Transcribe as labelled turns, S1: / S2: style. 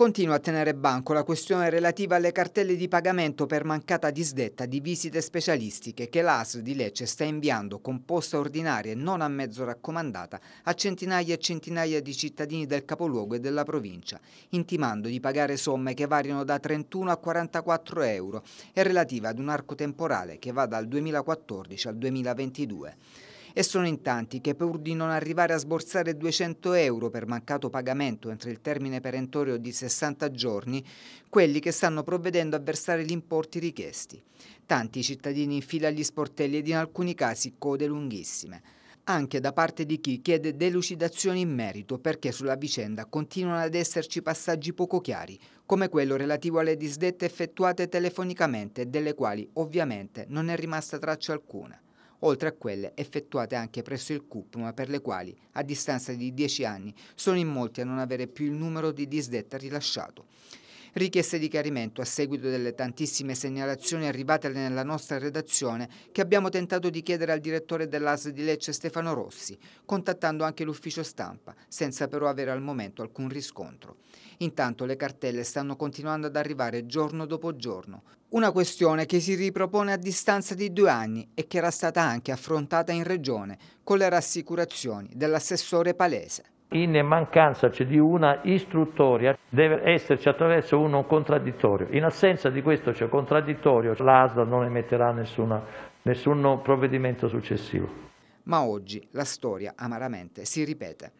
S1: Continua a tenere banco la questione relativa alle cartelle di pagamento per mancata disdetta di visite specialistiche che l'AS di Lecce sta inviando con posta ordinaria e non a mezzo raccomandata a centinaia e centinaia di cittadini del capoluogo e della provincia, intimando di pagare somme che variano da 31 a 44 euro e relative ad un arco temporale che va dal 2014 al 2022. E sono in tanti che pur di non arrivare a sborsare 200 euro per mancato pagamento entro il termine perentorio di 60 giorni, quelli che stanno provvedendo a versare gli importi richiesti. Tanti cittadini in fila agli sportelli ed in alcuni casi code lunghissime anche da parte di chi chiede delucidazioni in merito perché sulla vicenda continuano ad esserci passaggi poco chiari, come quello relativo alle disdette effettuate telefonicamente, delle quali ovviamente non è rimasta traccia alcuna oltre a quelle effettuate anche presso il CUP, ma per le quali, a distanza di 10 anni, sono in molti a non avere più il numero di disdetta rilasciato richieste di chiarimento a seguito delle tantissime segnalazioni arrivate nella nostra redazione che abbiamo tentato di chiedere al direttore dell'AS di Lecce Stefano Rossi, contattando anche l'ufficio stampa, senza però avere al momento alcun riscontro. Intanto le cartelle stanno continuando ad arrivare giorno dopo giorno, una questione che si ripropone a distanza di due anni e che era stata anche affrontata in Regione con le rassicurazioni dell'assessore Palese.
S2: In mancanza di una istruttoria deve esserci attraverso uno contraddittorio. In assenza di questo cioè contraddittorio l'ASDA non emetterà nessuna, nessun provvedimento successivo.
S1: Ma oggi la storia amaramente si ripete.